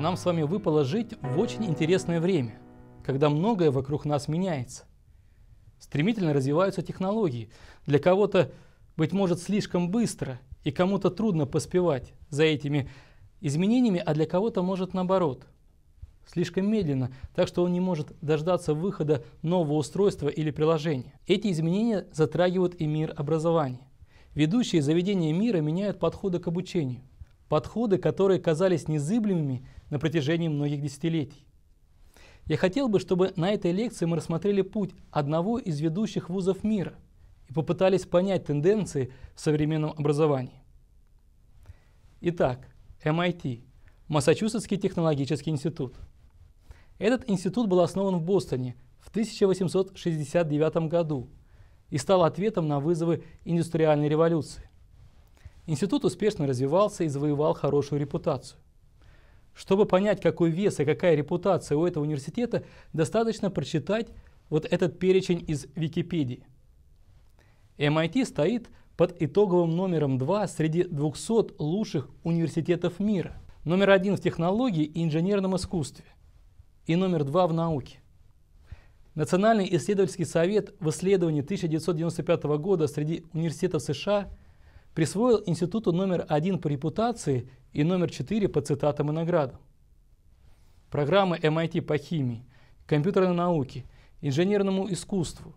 Нам с вами выпало жить в очень интересное время, когда многое вокруг нас меняется. Стремительно развиваются технологии. Для кого-то, быть может, слишком быстро, и кому-то трудно поспевать за этими изменениями, а для кого-то, может, наоборот. Слишком медленно, так что он не может дождаться выхода нового устройства или приложения. Эти изменения затрагивают и мир образования. Ведущие заведения мира меняют подходы к обучению подходы, которые казались незыблемыми на протяжении многих десятилетий. Я хотел бы, чтобы на этой лекции мы рассмотрели путь одного из ведущих вузов мира и попытались понять тенденции в современном образовании. Итак, MIT эм – Массачусетский технологический институт. Этот институт был основан в Бостоне в 1869 году и стал ответом на вызовы индустриальной революции. Институт успешно развивался и завоевал хорошую репутацию. Чтобы понять, какой вес и какая репутация у этого университета, достаточно прочитать вот этот перечень из Википедии. MIT эм стоит под итоговым номером 2 среди 200 лучших университетов мира. Номер один в технологии и инженерном искусстве. И номер два в науке. Национальный исследовательский совет в исследовании 1995 года среди университетов США – присвоил институту номер один по репутации и номер четыре по цитатам и наградам. Программы MIT по химии, компьютерной науке, инженерному искусству,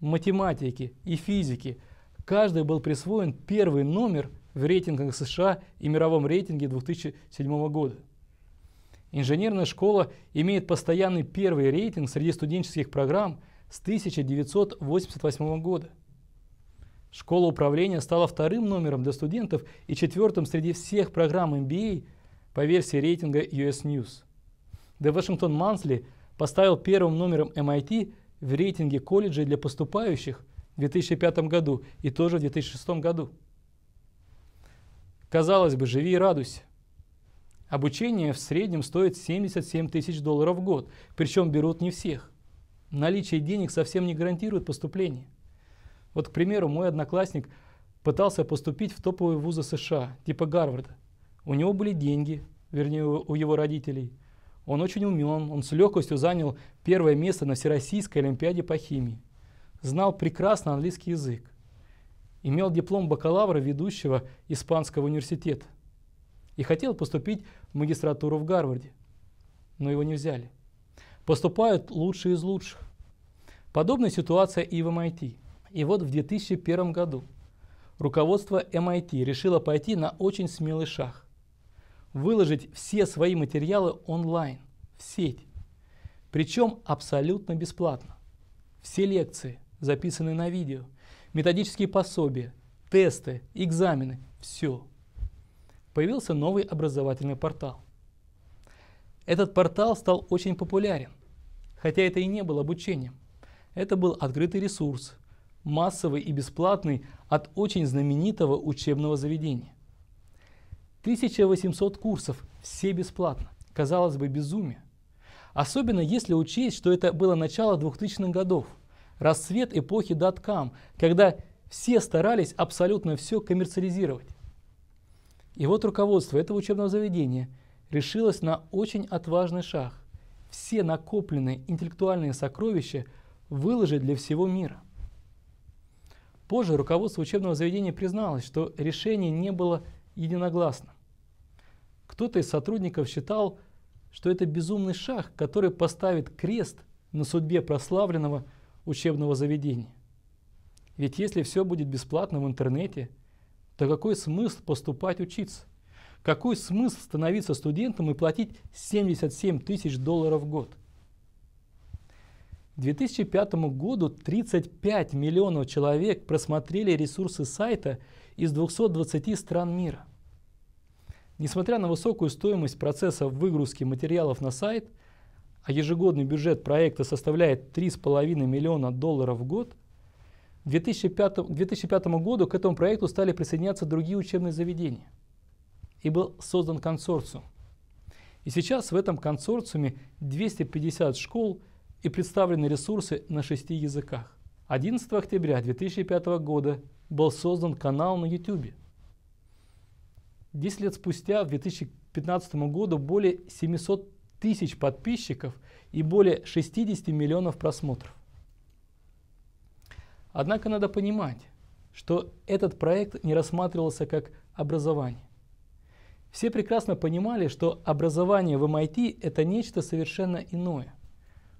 математике и физике каждый был присвоен первый номер в рейтингах США и мировом рейтинге 2007 года. Инженерная школа имеет постоянный первый рейтинг среди студенческих программ с 1988 года – Школа управления стала вторым номером для студентов и четвертым среди всех программ MBA а по версии рейтинга US News. The Washington Monthly поставил первым номером MIT в рейтинге колледжей для поступающих в 2005 году и тоже в 2006 году. Казалось бы, живи и радуйся. Обучение в среднем стоит 77 тысяч долларов в год, причем берут не всех. Наличие денег совсем не гарантирует поступление – вот, к примеру, мой одноклассник пытался поступить в топовые вузы США, типа Гарварда. У него были деньги, вернее, у его родителей. Он очень умен, он с легкостью занял первое место на Всероссийской Олимпиаде по химии. Знал прекрасно английский язык. Имел диплом бакалавра ведущего Испанского университета. И хотел поступить в магистратуру в Гарварде. Но его не взяли. Поступают лучшие из лучших. Подобная ситуация и в MIT эм – и вот в 2001 году руководство MIT эм решило пойти на очень смелый шаг. Выложить все свои материалы онлайн, в сеть. Причем абсолютно бесплатно. Все лекции, записанные на видео, методические пособия, тесты, экзамены, все. Появился новый образовательный портал. Этот портал стал очень популярен, хотя это и не было обучением. Это был открытый ресурс – массовый и бесплатный от очень знаменитого учебного заведения. 1800 курсов, все бесплатно. Казалось бы, безумие. Особенно если учесть, что это было начало 2000-х годов, расцвет эпохи даткам, когда все старались абсолютно все коммерциализировать. И вот руководство этого учебного заведения решилось на очень отважный шаг. Все накопленные интеллектуальные сокровища выложить для всего мира. Позже руководство учебного заведения призналось, что решение не было единогласно. Кто-то из сотрудников считал, что это безумный шаг, который поставит крест на судьбе прославленного учебного заведения. Ведь если все будет бесплатно в интернете, то какой смысл поступать учиться? Какой смысл становиться студентом и платить 77 тысяч долларов в год – 2005 году 35 миллионов человек просмотрели ресурсы сайта из 220 стран мира. Несмотря на высокую стоимость процесса выгрузки материалов на сайт, а ежегодный бюджет проекта составляет 3,5 миллиона долларов в год, к 2005, 2005 году к этому проекту стали присоединяться другие учебные заведения. И был создан консорциум. И сейчас в этом консорциуме 250 школ – и представлены ресурсы на шести языках. 11 октября 2005 года был создан канал на YouTube. Десять лет спустя, в 2015 году, более 700 тысяч подписчиков и более 60 миллионов просмотров. Однако надо понимать, что этот проект не рассматривался как образование. Все прекрасно понимали, что образование в MIT эм – это нечто совершенно иное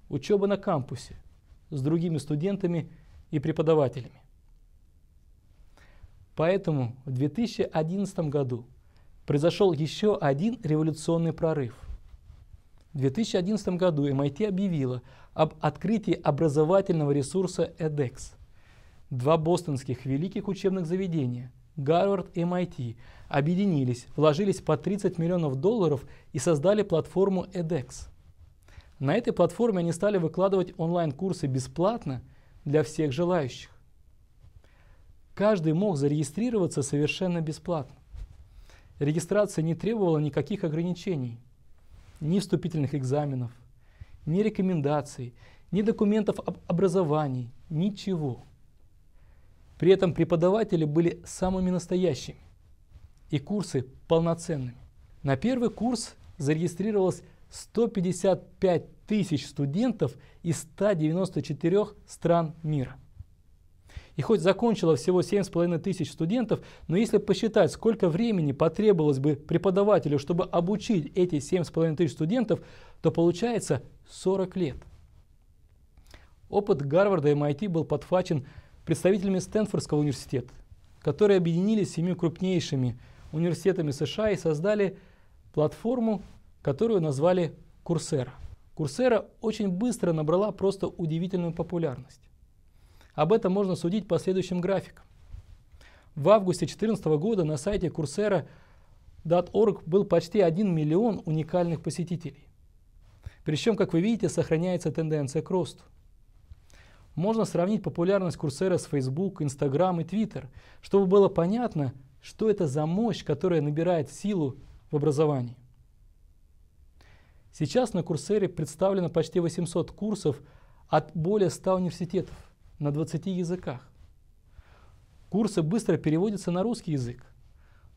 учеба на кампусе с другими студентами и преподавателями. Поэтому в 2011 году произошел еще один революционный прорыв. В 2011 году MIT эм объявила об открытии образовательного ресурса edX. Два бостонских великих учебных заведения – Гарвард эм и MIT – объединились, вложились по 30 миллионов долларов и создали платформу edX – на этой платформе они стали выкладывать онлайн-курсы бесплатно для всех желающих. Каждый мог зарегистрироваться совершенно бесплатно. Регистрация не требовала никаких ограничений, ни вступительных экзаменов, ни рекомендаций, ни документов об образовании, ничего. При этом преподаватели были самыми настоящими и курсы полноценными. На первый курс зарегистрировалось 155 тысяч студентов из 194 стран мира. И хоть закончило всего 7,5 тысяч студентов, но если посчитать, сколько времени потребовалось бы преподавателю, чтобы обучить эти 7,5 тысяч студентов, то получается 40 лет. Опыт Гарварда и MIT эм был подхвачен представителями Стэнфордского университета, которые объединились с семью крупнейшими университетами США и создали платформу которую назвали Курсера. Курсера очень быстро набрала просто удивительную популярность. Об этом можно судить по следующим графикам. В августе 2014 года на сайте Coursera.org был почти 1 миллион уникальных посетителей. Причем, как вы видите, сохраняется тенденция к росту. Можно сравнить популярность Курсера с Facebook, Instagram и Twitter, чтобы было понятно, что это за мощь, которая набирает силу в образовании. Сейчас на Курсере представлено почти 800 курсов от более 100 университетов на 20 языках. Курсы быстро переводятся на русский язык.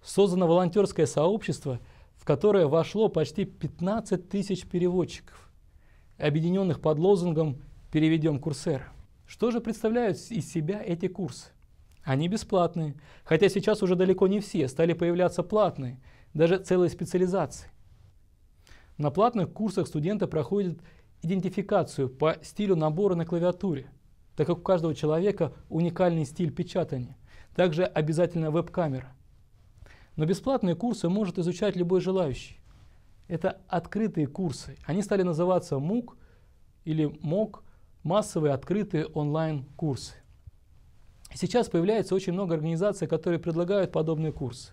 Создано волонтерское сообщество, в которое вошло почти 15 тысяч переводчиков, объединенных под лозунгом «Переведем Курсера». Что же представляют из себя эти курсы? Они бесплатные, хотя сейчас уже далеко не все, стали появляться платные, даже целые специализации – на платных курсах студенты проходят идентификацию по стилю набора на клавиатуре, так как у каждого человека уникальный стиль печатания. Также обязательно веб-камера. Но бесплатные курсы может изучать любой желающий. Это открытые курсы. Они стали называться МУК или МОК массовые открытые онлайн-курсы. Сейчас появляется очень много организаций, которые предлагают подобные курсы.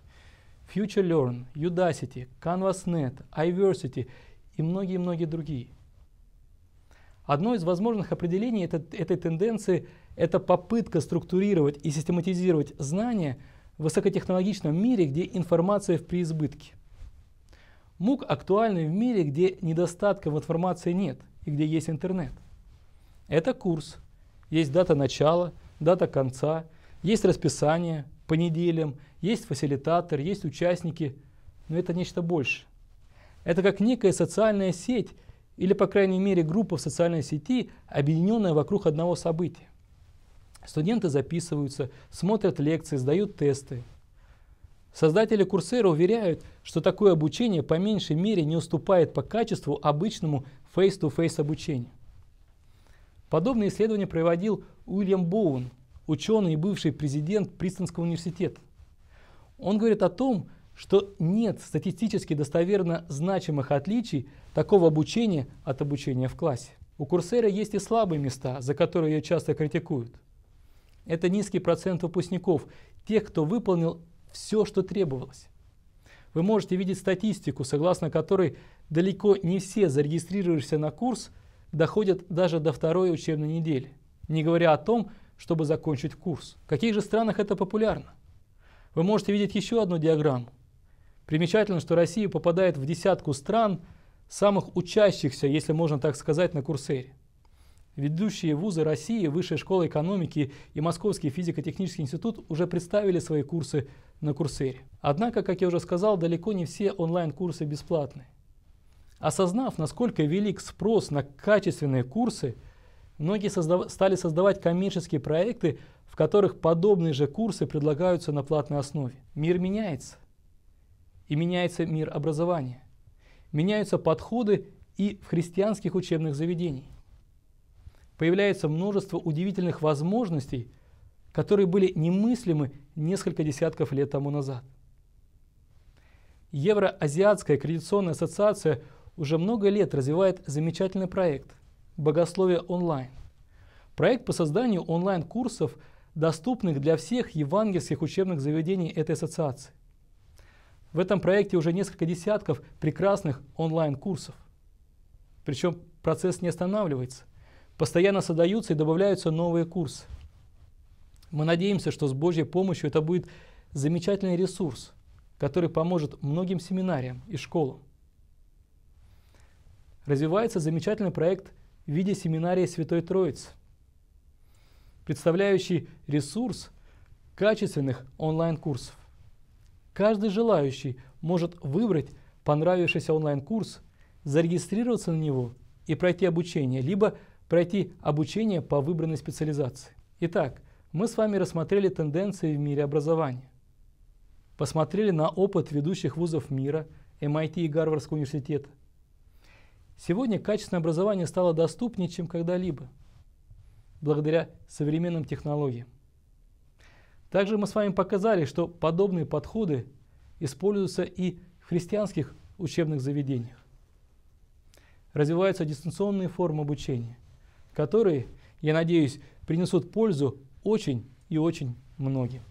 FutureLearn, Udacity, CanvasNet, Iversity и многие-многие другие. Одно из возможных определений этой, этой тенденции – это попытка структурировать и систематизировать знания в высокотехнологичном мире, где информация в преизбытке. MOOC актуальный в мире, где недостатка в информации нет и где есть интернет. Это курс. Есть дата начала, дата конца, есть расписание, по неделям, есть фасилитатор, есть участники, но это нечто больше. Это как некая социальная сеть или, по крайней мере, группа в социальной сети, объединенная вокруг одного события. Студенты записываются, смотрят лекции, сдают тесты. Создатели Курсера уверяют, что такое обучение по меньшей мере не уступает по качеству обычному face-to-face обучению. Подобные исследования проводил Уильям Боун, ученый и бывший президент Пристонского университета. Он говорит о том, что нет статистически достоверно значимых отличий такого обучения от обучения в классе. У Курсера есть и слабые места, за которые ее часто критикуют. Это низкий процент выпускников, тех, кто выполнил все, что требовалось. Вы можете видеть статистику, согласно которой далеко не все зарегистрировавшиеся на курс доходят даже до второй учебной недели, не говоря о том, чтобы закончить курс. В каких же странах это популярно? Вы можете видеть еще одну диаграмму. Примечательно, что Россия попадает в десятку стран, самых учащихся, если можно так сказать, на Курсере. Ведущие вузы России, Высшая школа экономики и Московский физико-технический институт уже представили свои курсы на Курсере. Однако, как я уже сказал, далеко не все онлайн-курсы бесплатны. Осознав, насколько велик спрос на качественные курсы – Многие создав... стали создавать коммерческие проекты, в которых подобные же курсы предлагаются на платной основе. Мир меняется. И меняется мир образования. Меняются подходы и в христианских учебных заведениях. Появляется множество удивительных возможностей, которые были немыслимы несколько десятков лет тому назад. Евроазиатская кредитационная ассоциация уже много лет развивает замечательный проект Богословие онлайн. Проект по созданию онлайн-курсов, доступных для всех евангельских учебных заведений этой ассоциации. В этом проекте уже несколько десятков прекрасных онлайн-курсов. Причем процесс не останавливается. Постоянно создаются и добавляются новые курсы. Мы надеемся, что с Божьей помощью это будет замечательный ресурс, который поможет многим семинариям и школам. Развивается замечательный проект в виде семинарии Святой Троицы, представляющий ресурс качественных онлайн-курсов. Каждый желающий может выбрать понравившийся онлайн-курс, зарегистрироваться на него и пройти обучение, либо пройти обучение по выбранной специализации. Итак, мы с вами рассмотрели тенденции в мире образования, посмотрели на опыт ведущих вузов мира, MIT эм и Гарвардского университета, Сегодня качественное образование стало доступнее, чем когда-либо, благодаря современным технологиям. Также мы с вами показали, что подобные подходы используются и в христианских учебных заведениях. Развиваются дистанционные формы обучения, которые, я надеюсь, принесут пользу очень и очень многим.